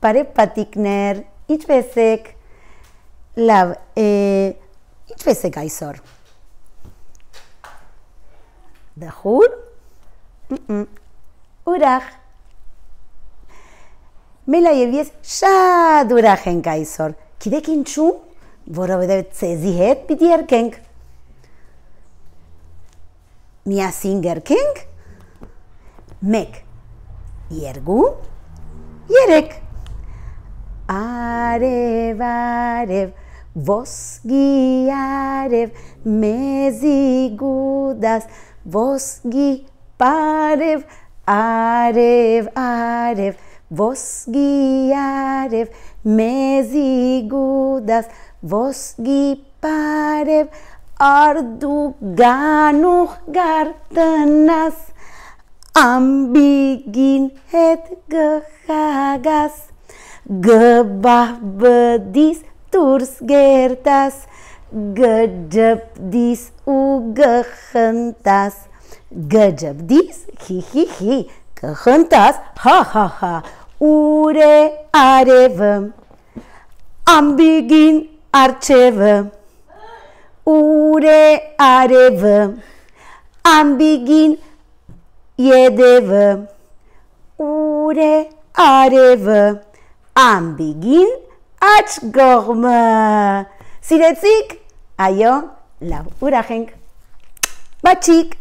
Բարև պատիկներ, ինչպե՞ս եք։ Լավ, է ինչպե՞ս եք այսօր։ Դախուր։ Ուրախ։ Մելա եւ ես շատ ուրախ ենք այսօր։ Գիտեք ինչու՞, որովհետեւ ցեզի հետ պիտի երկենք։ Միասին երկենք։ 1 2 3 Arev, Arev, vos mezi gudas, vos parev, arev, arev, vos guiarev, mezigudas, vos ardu arduganuh gartanas, ambigin het gehagas. գբաբդիս դուրս գերտաս գջպդիս ու գխնտաս գջպդիս հիհիհի գխնտաս հահահա ուր է արևը ամբիգին արջևը ուր է արևը ամբիգին Yedeve, ure, areve. and begin at gorma. aio, lau, urajenk. Batxik!